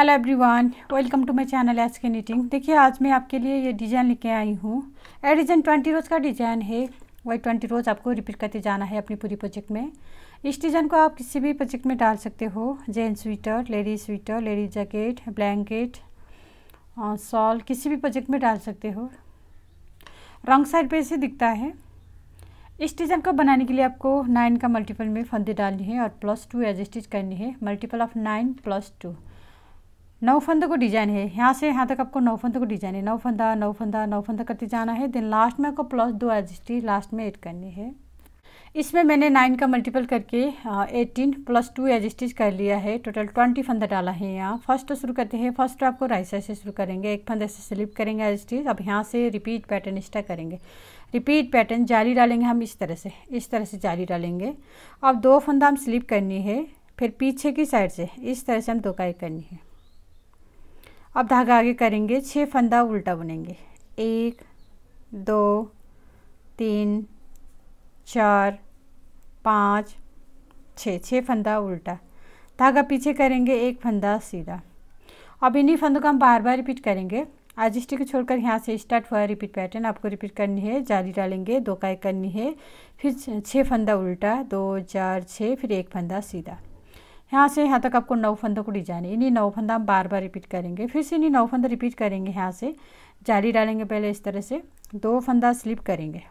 hello everyone welcome to my channel S K knitting देखिए आज मैं आपके लिए ये डिज़ाइन लेके आई हूँ एडिजन ट्वेंटी रोज़ का डिज़ाइन है वही ट्वेंटी रोज़ आपको रिपीट करते जाना है अपनी पूरी प्रोजेक्ट में इस डिज़ाइन को आप किसी भी प्रोजेक्ट में डाल सकते हो gents sweater ladies sweater ladies jacket blanket shawl किसी भी प्रोजेक्ट में डाल सकते हो रंग साइड पर से दिखता है इस डिज़ाइन को बनाने के लिए आपको नाइन का मल्टीपल में फंदे डालनी है और प्लस टू स्टिच करनी है multiple of nine plus two नौ फंदों को डिजाइन है यहाँ से यहाँ तक आपको नौ फंदों को डिजाइन है नौ फंदा नौ फंदा नौ फंदा करते जाना है देन लास्ट में आपको प्लस दो एडजस्टी लास्ट में ऐड करनी है इसमें मैंने नाइन का मल्टीपल करके एटीन प्लस टू एडजस्टिच कर लिया है टोटल ट्वेंटी फंदा डाला है यहाँ फर्स्ट तो शुरू करते हैं फर्स्ट तो आपको राइट साइड से शुरू करेंगे एक फंदे से स्लिप करेंगे एडजस्टिच अब यहाँ से रिपीट पैटर्न एक्स्ट्रा करेंगे रिपीट पैटर्न जाली डालेंगे हम इस तरह से इस तरह से जाली डालेंगे अब दो फंदा हम स्लिप करनी है फिर पीछे की साइड से इस तरह से हम दो काई करनी है अब धागा आगे करेंगे छः फंदा उल्टा बुनेंगे एक दो तीन चार पाँच छः छः फंदा उल्टा धागा पीछे करेंगे एक फंदा सीधा अब इन्हीं फंदों का हम बार बार रिपीट करेंगे आज स्टिक को छोड़कर यहाँ से स्टार्ट हुआ रिपीट पैटर्न आपको रिपीट करनी है जाली डालेंगे दो काय करनी है फिर छः फंदा उल्टा दो चार छः फिर एक फंदा सीधा यहाँ से यहाँ तक आपको नौ फंदों को डिजाइन है इन्हीं नौ फंदा हम बार बार रिपीट करेंगे फिर से इन्हीं नौ फंदा रिपीट करेंगे यहाँ से जाली डालेंगे पहले इस तरह से दो फंदा स्लिप करेंगे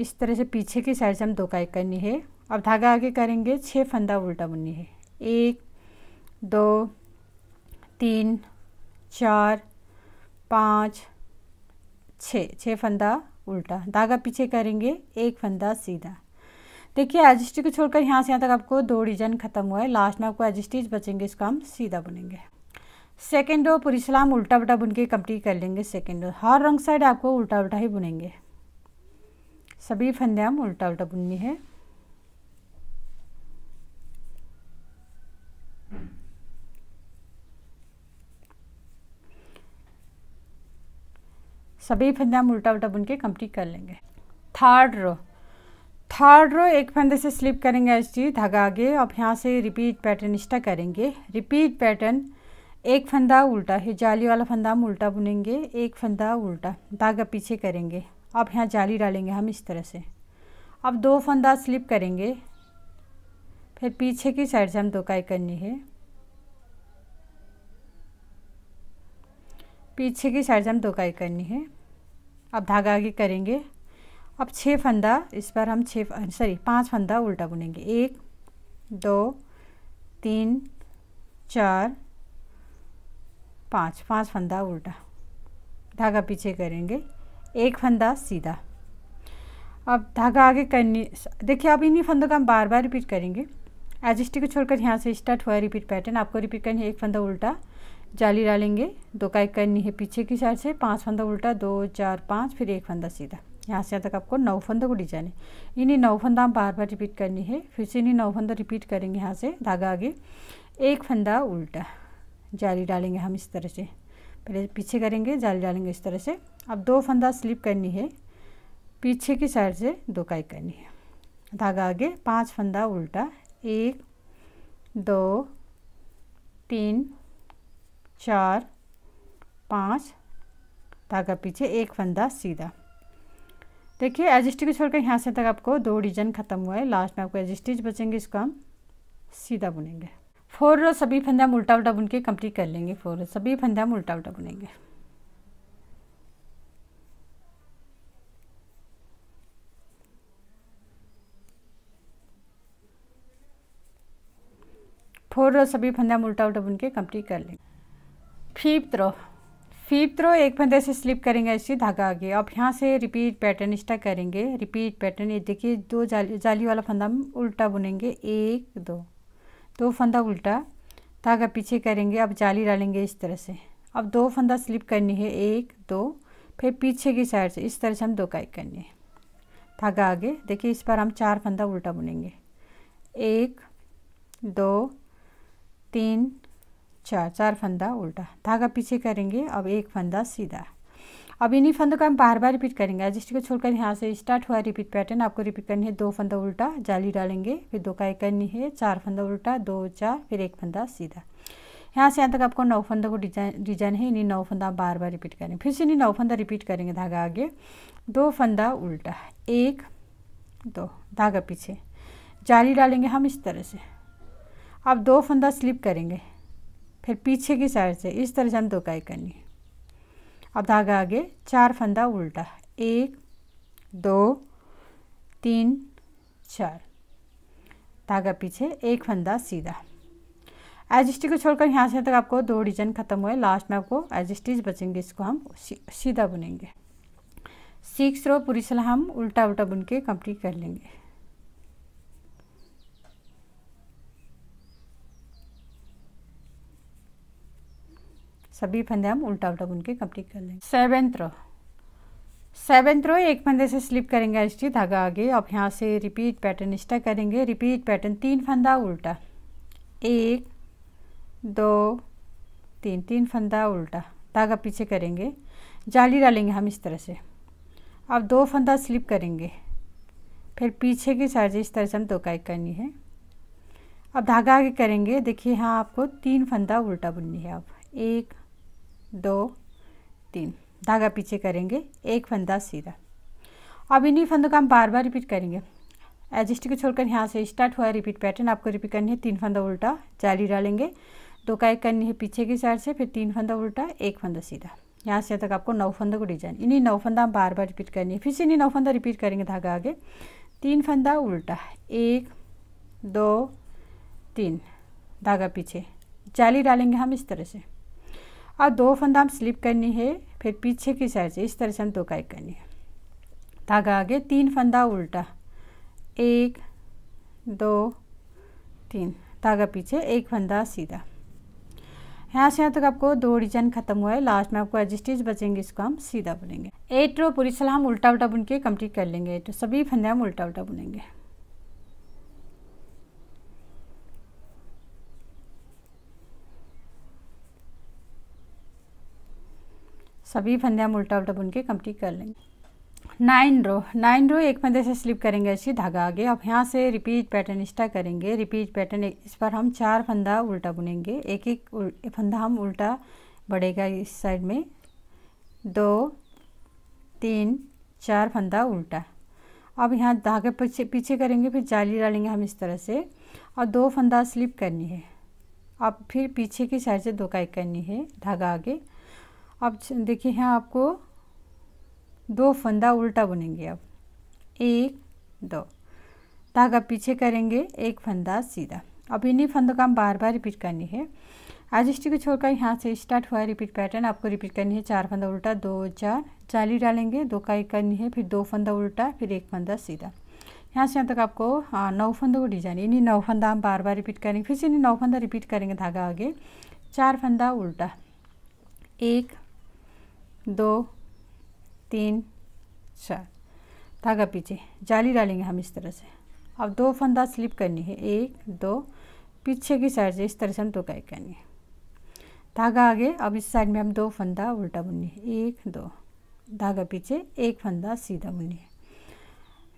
इस तरह से पीछे की साइड से हम दो का एक करनी है अब धागा आगे करेंगे छः फंदा उल्टा बुननी है एक दो तीन चार पाँच छः छः फंदा उल्टा धागा पीछे करेंगे एक फंदा सीधा देखिए एजिस्टिच को छोड़कर यहाँ से यहाँ तक आपको दो डिजाइन खत्म हुआ है लास्ट में आपको एजिस्टिच बचेंगे इसको हम सीधा बुनेंगे सेकेंड रो पूरी सलाम उल्टा बटा बुन के कंप्लीट कर लेंगे सेकेंड रो हर रंग साइड आपको उल्टा उल्टा ही बुनेंगे सभी फंदे हम उल्टा उल्टा बुननी है सभी फंदे हम उल्टा उल्टा बुन के कंप्लीट कर लेंगे थर्ड रो थर्ड रो एक फंदे से स्लिप करेंगे एच डी धागा आगे अब यहाँ से रिपीट पैटर्न स्टा करेंगे रिपीट पैटर्न एक फंदा उल्टा है जाली वाला फंदा हम उल्टा बुनेंगे एक फंदा उल्टा धागा पीछे करेंगे अब यहाँ जाली डालेंगे हम इस तरह से अब दो फंदा स्लिप करेंगे फिर पीछे की साइड से हम दोकाई करनी है पीछे की साइड से हम दोकाई करनी है अब धागा आगे करेंगे अब छः फंदा इस बार हम छः सॉरी पांच फंदा उल्टा बुनेंगे एक दो तीन चार पाँच पाँच फंदा उल्टा धागा पीछे करेंगे एक फंदा सीधा अब धागा आगे करनी देखिए अब इन्हीं फंदों का हम बार बार रिपीट करेंगे एजिस्टी को छोड़कर यहाँ से स्टार्ट हुआ रिपीट पैटर्न आपको रिपीट करनी है एक फंदा उल्टा जाली डालेंगे दो का एक करनी है पीछे की साइड से पांच फंदा उल्टा दो चार पाँच फिर एक फंदा सीधा यहाँ से यहाँ तक आपको नौ फंदों को डिजाइन है इन्हीं नौ फंदा हम बार बार रिपीट करनी है फिर से इन्हीं नौ फंदा रिपीट करेंगे यहाँ से धागा आगे एक फंदा उल्टा जाली डालेंगे हम इस तरह से पहले पीछे करेंगे जाली डालेंगे इस तरह से अब दो फंदा स्लिप करनी है पीछे की साइड से दो काई करनी है धागा आगे पाँच फंदा उल्टा एक दो तीन चार पाँच धागा पीछे एक फंदा सीधा देखिए एजिस्टी को छोड़कर यहाँ से तक आपको दो डिजन खत्म हुआ है लास्ट में आपको एजिस्टिज बचेंगे इसको हम सीधा बुनेंगे फोर रो सभी फंदा हम उल्टा उल्टा बुन के कंप्लीट कर लेंगे फोर रो सभी फंदा हम उल्टा उल्टा बुनेंगे फोर रो सभी फंदा हम उल्टा उल्टा बुन के कंप्लीट कर लेंगे फिफ्थ रो फीड थ्रो एक फंदे से स्लिप करेंगे ऐसे धागा आगे अब यहाँ से रिपीट पैटर्न स्टार्ट करेंगे रिपीट पैटर्न ये देखिए दो जाली जाली वाला फंदा हम उल्टा बुनेंगे एक दो दो फंदा उल्टा धागा पीछे करेंगे अब जाली डालेंगे इस तरह से अब दो फंदा स्लिप करनी है एक दो फिर पीछे की साइड से इस तरह से हम दो काई करनी है धागा आगे देखिए इस पर हम चार फंदा उल्टा बुनेंगे एक दो तीन चार चार फंदा उल्टा धागा पीछे करेंगे अब एक फंदा सीधा अब इन्हीं फंदों का हम बार बार रिपीट करेंगे एडजस्ट को छोड़कर यहाँ से स्टार्ट हुआ रिपीट पैटर्न आपको रिपीट करनी है दो फंदा उल्टा जाली डालेंगे फिर दो एक करनी है चार फंदा उल्टा दो चार फिर एक फंदा सीधा यहाँ से यहाँ तक आपको नौ फंदों को डिजाइन डिजाइन है इन्हीं नौ फंदा बार बार रिपीट करेंगे फिर से इन्हीं नौ फंदा रिपीट करेंगे धागा आगे दो फंदा उल्टा एक दो धागा पीछे जाली डालेंगे हम इस तरह से अब दो फंदा स्लिप करेंगे फिर पीछे की साइड से इस तरह से हम दो करनी है अब धागा आगे चार फंदा उल्टा एक दो तीन चार धागा पीछे एक फंदा सीधा एजिस्टी को छोड़कर यहाँ से तक आपको दो डिजाइन खत्म हुए लास्ट में आपको एजिस्टीज बचेंगे इसको हम सीधा बुनेंगे सिक्स रो पूरी सलाह हम उल्टा उल्टा बुन के कंप्लीट कर लेंगे सभी फंदे हम उल्टा उल्टा बुन के कंप्लीट कर लेंगे सेवेंथ रो सेवेंथ रो एक फंदे से स्लिप करेंगे स्टिच धागा आगे अब यहाँ से रिपीट पैटर्न स्टा करेंगे रिपीट पैटर्न तीन फंदा उल्टा एक दो तीन तीन फंदा उल्टा धागा पीछे करेंगे जाली डालेंगे हम इस तरह से अब दो फंदा स्लिप करेंगे फिर पीछे की साइड से इस तरह से हम दो काई करनी है अब धागा आगे करेंगे देखिए यहाँ आपको तीन फंदा उल्टा बुननी है अब एक दो तीन धागा पीछे करेंगे एक फंदा सीधा अब इन्हीं फंदों का हम बार बार रिपीट करेंगे एजिस्ट को छोड़कर यहाँ से स्टार्ट हुआ है रिपीट पैटर्न आपको रिपीट करनी है तीन फंदा उल्टा जाली डालेंगे दो का एक करनी है पीछे की साइड से फिर तीन फंदा उल्टा एक फंदा सीधा यहाँ से तक आपको नौ फंदों को डिजाइन इन्हीं नौ फंदा हम बार बार रिपीट करनी है फिर से इन्हीं नौ फंदा रिपीट करेंगे धागा आगे तीन फंदा उल्टा एक दो तीन धागा पीछे जाली डालेंगे हम इस तरह से और दो फंदा हम स्लिप करनी है फिर पीछे की साइड से इस तरह से हम दो काई करनी है धागा आगे तीन फंदा उल्टा एक दो तीन धागा पीछे एक फंदा सीधा यहाँ से यहाँ तक आपको दो डिजाइन खत्म हुआ है लास्ट में आपको एडजस्टिज बचेंगे इसको हम सीधा बुनेंगे एट रो पूरी सलाह हम उल्टा उल्टा बुन के कम्प्लीट कर लेंगे तो सभी फंदे हम उल्टा उल्टा बुनेंगे सभी फंदे हम उल्टा उल्टा बुन के कंप्लीट कर लेंगे नाइन रो नाइन रो एक फंदे से स्लिप करेंगे अच्छी धागा आगे अब यहाँ से रिपीट पैटर्न स्टा करेंगे रिपीट पैटर्न इस पर हम चार फंदा उल्टा बुनेंगे एक एक फंदा हम उल्टा बढ़ेगा इस साइड में दो तीन चार फंदा उल्टा अब यहाँ धागे पीछे पीछे करेंगे फिर जाली डालेंगे हम इस तरह से और दो फंदा स्लिप करनी है अब फिर पीछे की साइड से दो काई करनी है धागा आगे अब देखिए यहाँ आपको दो फंदा उल्टा बुनेंगे अब एक दो धागा पीछे करेंगे एक फंदा सीधा अब इन्हीं फंदों का हम बार बार रिपीट करनी है एडजस्टी को छोड़कर यहाँ से स्टार्ट हुआ रिपीट पैटर्न आपको रिपीट करनी है चार फंदा उल्टा दो चार जाली डालेंगे दो का एक करनी है फिर दो फंदा उल्टा फिर एक फंदा सीधा यहाँ से यहाँ तक आपको नौ फंदों को डिजाइन इन्हीं नौ फंदा हम बार बार रिपीट करेंगे फिर से इन्हीं नौ फंदा रिपीट करेंगे धागा आगे चार फंदा उल्टा एक दो तीन चार धागा पीछे जाली डालेंगे हम इस तरह से अब दो फंदा स्लिप करनी है एक दो पीछे की साइड से इस तरह से हम टोकाई करनी है धागा आगे अब इस साइड में हम दो फंदा उल्टा बुननी है एक दो धागा पीछे एक फंदा सीधा बुननी है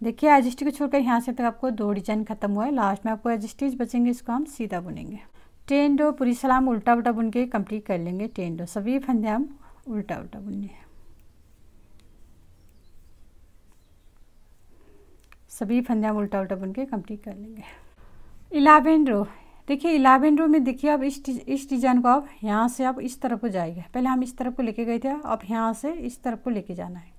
देखिए एजिस्टी को छोड़कर यहाँ से तक आपको दो डिजाइन खत्म हुआ है लास्ट में आपको एजिस्टीज बचेंगे इसको हम सीधा बुनेंगे टेन डो पूरी सलाम उल्टा उल्टा बुन के कंप्लीट कर लेंगे टेन डो सभी फंदे हम उल्टा उल्टा बुनने हैं सभी फंदा उल्टा उल्टा बुन के कंप्लीट कर लेंगे इलेवन रो देखिए इलेवन रो में देखिए अब इस इस डिज़ाइन को अब यहाँ से अब इस तरफ को जाएगा पहले हम इस तरफ को लेके गए थे अब यहाँ से इस तरफ को लेके जाना है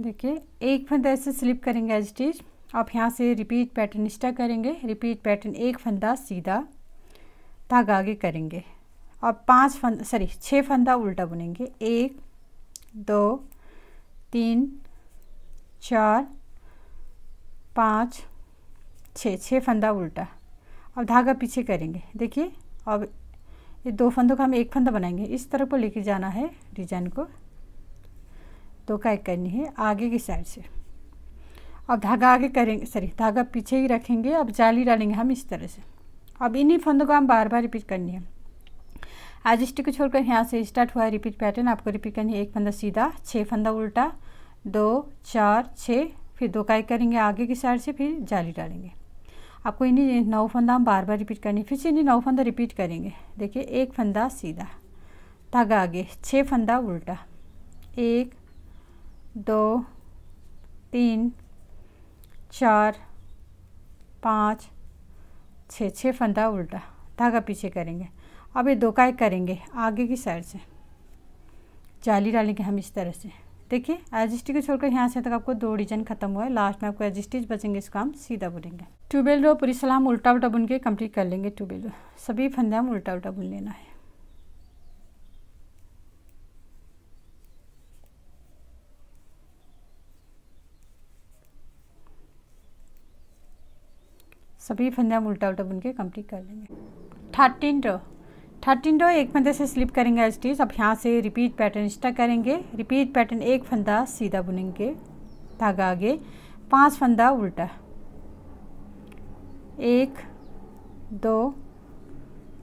देखिए एक फंदा ऐसे स्लिप करेंगे एज स्टिच आप यहाँ से रिपीट पैटर्न स्टा करेंगे रिपीट पैटर्न एक फंदा सीधा धागा आगे करेंगे और पांच फंद सॉरी छः फंदा उल्टा बुनेंगे एक दो तीन चार पाँच छः छः फंदा उल्टा अब धागा पीछे करेंगे देखिए अब ये दो फंदों का हम एक फंदा बनाएंगे इस तरफ को लेके जाना है डिजाइन को दो का एक करनी है आगे की साइड से अब धागा आगे करेंगे सॉरी धागा पीछे ही रखेंगे अब जाली डालेंगे हम इस तरह से अब इन्हीं फंदों को हम बार बार रिपीट करनी है आज स्टिक को छोड़कर यहाँ से स्टार्ट हुआ है रिपीट पैटर्न आपको रिपीट करनी है एक फंदा सीधा छः फंदा उल्टा दो चार छः फिर दो काई करेंगे आगे की साइड से फिर जाली डालेंगे आपको इन्हीं नौ फंदा हम बार बार रिपीट करनी है फिर से इन्हीं नौ फंदा रिपीट करेंगे देखिए एक फंदा सीधा धागा आगे छः फंदा उल्टा एक दो तीन चार पाँच छः छः फंदा उल्टा धागा पीछे करेंगे अब ये दो काय करेंगे आगे की साइड से जाली डालेंगे हम इस तरह से देखिए एजिस्टी को छोड़कर यहाँ से तक आपको दो डिजन खत्म हुआ है लास्ट में आपको एजिस्टीज बचेंगे इसको हम सीधा बुनेंगे ट्यूबेल रो पूरी सलाम उल्टा उल्टा बुन के कंप्लीट कर लेंगे ट्यूबेल रो सभी फंदे हम उल्टा उल्टा बुन लेना है सभी फंदे हम उल्टा उल्टा बुन के कंप्लीट कर लेंगे थर्टीन रो थर्टीन डो एक फंदे से स्लिप करेंगे स्टिच अब यहाँ से रिपीट पैटर्न स्टक करेंगे रिपीट पैटर्न एक फंदा सीधा बुनेंगे धागा आगे पांच फंदा उल्टा एक दो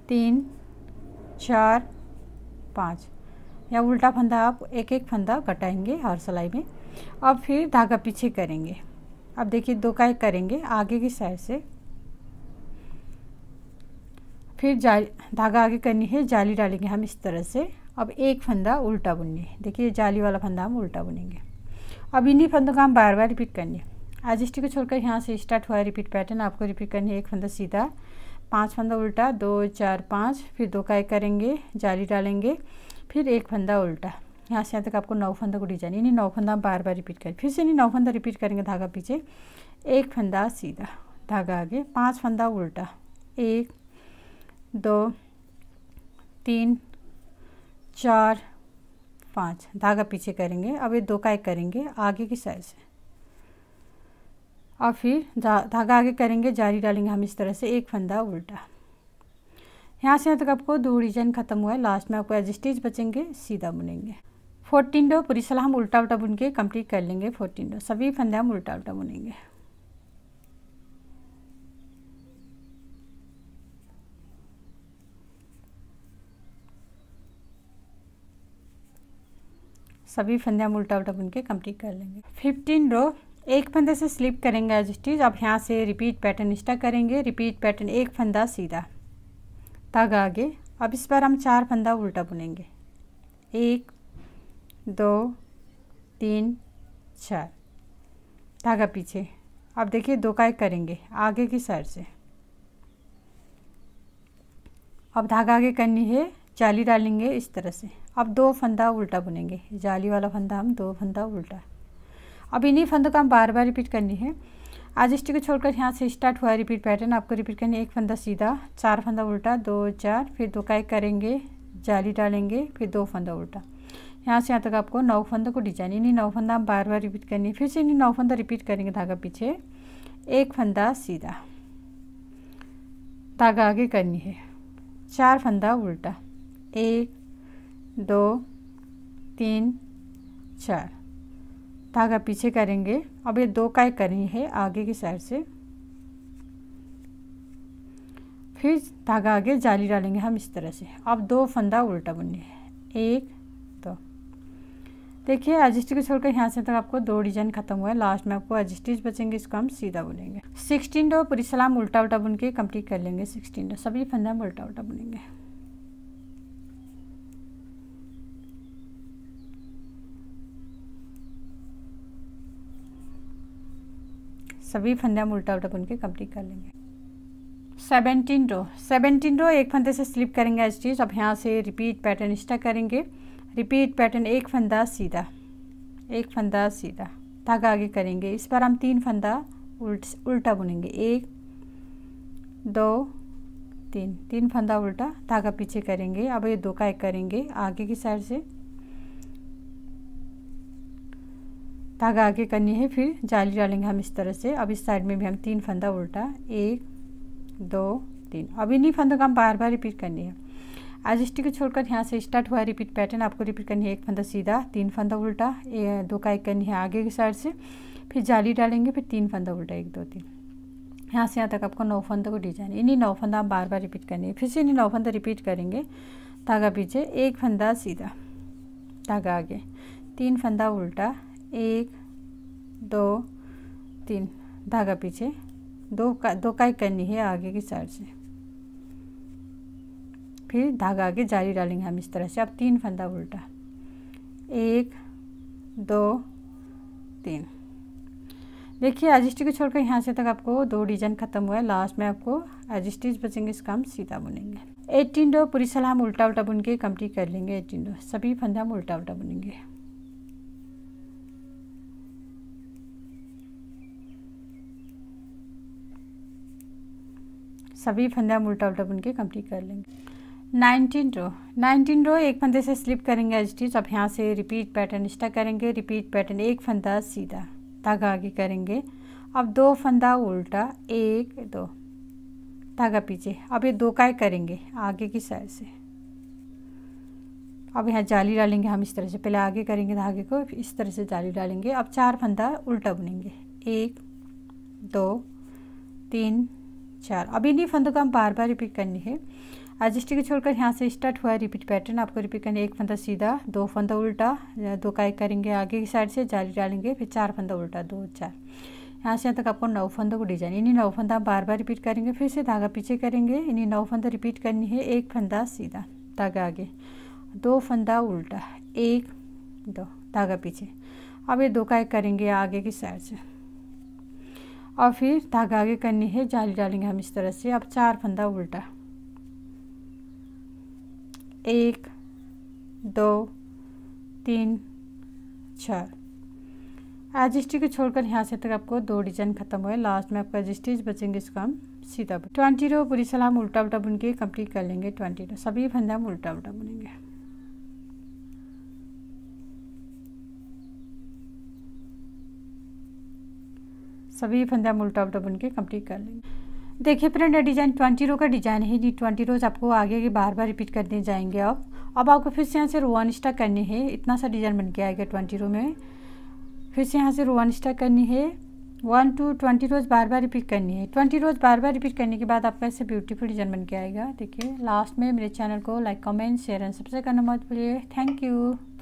तीन चार पाँच या उल्टा फंदा आप एक एक फंदा घटाएंगे हर सिलाई में और फिर धागा पीछे करेंगे अब देखिए दो का एक करेंगे आगे की साइड से फिर जाली धागा आगे करनी है जाली डालेंगे हम इस तरह से अब एक फंदा उल्टा बुनिए देखिए जाली वाला फंदा हम उल्टा बुनेंगे अब इन्हीं फंदों का हम बार बार रिपीट करनी है आज को छोड़कर यहाँ से स्टार्ट हुआ है रिपीट पैटर्न आपको रिपीट करनी है एक फंदा सीधा पांच फंदा उल्टा दो चार पाँच फिर दो काय करेंगे जाली डालेंगे फिर एक फंदा उल्टा यहाँ से यहाँ तक आपको नौ फंदा को डिजाइन इन्हीं नौ फंदा बार बार रिपीट करें फिर से इन्हीं नौ फंदा रिपीट करेंगे धागा पीछे एक फंदा सीधा धागा आगे पाँच फंदा उल्टा एक दो तीन चार पाँच धागा पीछे करेंगे अब ये दो काय करेंगे आगे की साइड से और फिर धागा आगे करेंगे जारी डालेंगे हम इस तरह से एक फंदा उल्टा यहाँ से यहाँ तक आपको दो डिजाइन खत्म हुआ है लास्ट में आपको एज स्टिच बचेंगे सीधा बुनेंगे फोर्टीन डो पूरी सलाह हम उल्टा उल्टा बुन के कंप्लीट कर लेंगे फोर्टीन डो सभी फंदे हम उल्टा उल्टा बुनेंगे सभी फंदे हम उल्टा उल्टा बुन के कम्प्लीट कर लेंगे फिफ्टीन रो एक फंदे से स्लिप करेंगे एज स्टीज आप यहाँ से रिपीट पैटर्न स्टा करेंगे रिपीट पैटर्न एक फंदा सीधा धागा आगे अब इस बार हम चार फंदा उल्टा बुनेंगे एक दो तीन चार धागा पीछे अब देखिए दो का एक करेंगे आगे की साइड से अब धागा आगे करनी है जाली डालेंगे इस तरह से अब दो फंदा उल्टा बुनेंगे जाली वाला फंदा हम दो फंदा उल्टा अब इन्हीं फंदों का हम बार बार रिपीट करनी है आज स्टिक को छोड़कर यहाँ से स्टार्ट हुआ रिपीट पैटर्न आपको रिपीट करनी है एक फंदा सीधा चार फंदा उल्टा दो चार फिर दो का एक करेंगे जाली डालेंगे फिर दो फंदा उल्टा यहाँ से यहाँ तक आपको नौ फंदों को डिजाइन इन्हीं नौ फंदा हम बार बार रिपीट करनी है फिर से इन्हीं नौ फंदा रिपीट करेंगे धागा पीछे एक फंदा सीधा धागा आगे करनी है चार फंदा उल्टा एक दो तीन चार धागा तो पीछे करेंगे अब ये दो काय करी है आगे की साइड से फिर धागा आगे जाली डालेंगे हम इस तरह से अब दो फंदा उल्टा बुनिए एक दो देखिए एडजस्टिव छोड़कर यहाँ से तक आपको दो डिजाइन खत्म हुआ है लास्ट में आपको एडजस्टिव बचेंगे इसको हम सीधा बुनेंगे सिक्सटीन डो पूरी सलाम उल्टा उल्टा बुन के कम्प्लीट कर लेंगे सिक्सटीन डो सभी फंदा हम उल्टा उल्टा बुनेंगे सभी फंदे हम उल्टा उल्टा बुन के कम्प्लीट कर लेंगे सेवनटीन रो सेवनटीन रो एक फंदे से स्लिप करेंगे एज टीज अब यहाँ से रिपीट पैटर्न स्टा करेंगे रिपीट पैटर्न एक फंदा सीधा एक फंदा सीधा धागा आगे करेंगे इस बार हम तीन फंदा उल्ट उल्टा बुनेंगे एक दो तीन तीन फंदा उल्टा धागा पीछे करेंगे अब ये दो का एक करेंगे आगे की साइड से धागा आगे करनी है फिर जाली डालेंगे हम इस तरह से अब इस साइड में भी हम तीन फंदा उल्टा एक दो तीन अब इन्हीं फंदों का हम बार बार रिपीट करनी है आज स्टिक को छोड़कर यहाँ से स्टार्ट हुआ रिपीट पैटर्न आपको रिपीट करनी है एक फंदा सीधा तीन फंदा उल्टा दो का एक करनी है आगे की साइड से फिर जाली डालेंगे फिर तीन फंदा उल्टा एक दो तीन यहाँ से यहाँ तक आपको नौ फंदों को डिजाइन इन्हीं नौ फंदा आप बार बार रिपीट करनी है फिर से इन्हीं नौ फंदा रिपीट करेंगे धागा पीछे एक फंदा सीधा धागा आगे तीन फंदा उल्टा एक दो तीन धागा पीछे दो का दो काई करनी है आगे की साइड से फिर धागा आगे जारी डालेंगे हम इस तरह से अब तीन फंदा उल्टा एक दो तीन देखिए एजिस्टी को छोड़कर यहाँ से तक आपको दो डिजाइन खत्म हुआ है लास्ट में आपको एजिस्टीज बचेंगे इसका हम सीधा बुनेंगे एटीन डो पूरी सलाह हम उल्टा उल्टा बुन के कंप्लीट कर लेंगे एटीन डो सभी फंदा हम उल्टा उल्टा बुनेंगे सभी फंदे हम उल्टा उल्टा बुन के कम्प्लीट कर लेंगे नाइनटीन रो नाइनटीन रो एक फंदे से स्लिप करेंगे एच स्टिच अब यहाँ से रिपीट पैटर्न स्टा करेंगे रिपीट पैटर्न एक फंदा सीधा धागा आगे करेंगे अब दो फंदा उल्टा एक दो धागा पीछे अब ये दो काय करेंगे आगे की साइड से अब यहाँ जाली डालेंगे हम इस तरह से पहले आगे करेंगे धागे को इस तरह से जाली डालेंगे अब चार फंदा उल्टा बुनेंगे एक दो तीन चार अब इन्हीं फंदों को हम बार बार रिपीट करनी है एडजस्टिंग को छोड़कर यहाँ से स्टार्ट हुआ रिपीट पैटर्न आपको रिपीट करनी है एक फंदा सीधा दो फंदा उल्टा दो काय करेंगे आगे की साइड से जाली डालेंगे फिर चार फंदा उल्टा दो चार यहाँ से यहाँ तक आपको नौ फंदों को डिजाइन इन्हीं नौ फंदा बार बार रिपीट करेंगे फिर से धागा पीछे करेंगे इन्हीं नौ फंदा रिपीट करनी है एक फंदा सीधा धागा आगे दो फंदा उल्टा एक दो धागा पीछे अब ये दो काय करेंगे आगे की साइड से और फिर धागा आगे करनी है जाली डालेंगे हम इस तरह से अब चार फंदा उल्टा एक दो तीन चार आज को छोड़कर यहाँ से तक आपको दो डिजाइन खत्म हुए लास्ट में आपका स्टिच बचेंगे इसको हम सीधा ट्वेंटी रो पूरी सलाह हम उल्टा उल्टा बुन के कंप्लीट कर लेंगे ट्वेंटी रो सभी फंदा हम उल्टा उल्टा बुनेंगे सभी फंदा उल्टा उल्टा बुन के कम्प्लीट कर लेंगे देखिए फ्रेंड डिज़ाइन ट्वेंटी रो का डिज़ाइन है जी ट्वेंटी रोज़ आपको आगे आगे बार बार रिपीट कर दिए जाएंगे आप अब आपको फिर से यहाँ से रोवन स्टाक करनी है इतना सा डिज़ाइन बन के आएगा ट्वेंटी रो में फिर से यहाँ से रोवन स्टाक करनी है वन टू ट्वेंटी रोज़ बार बार रिपीट करनी है ट्वेंटी रोज़ बार बार रिपीट करने के बाद आपका ऐसे ब्यूटीफुल डिजाइन बन के आएगा देखिए लास्ट में मेरे चैनल को like comment share and subscribe करना मत भूलिए थैंक यू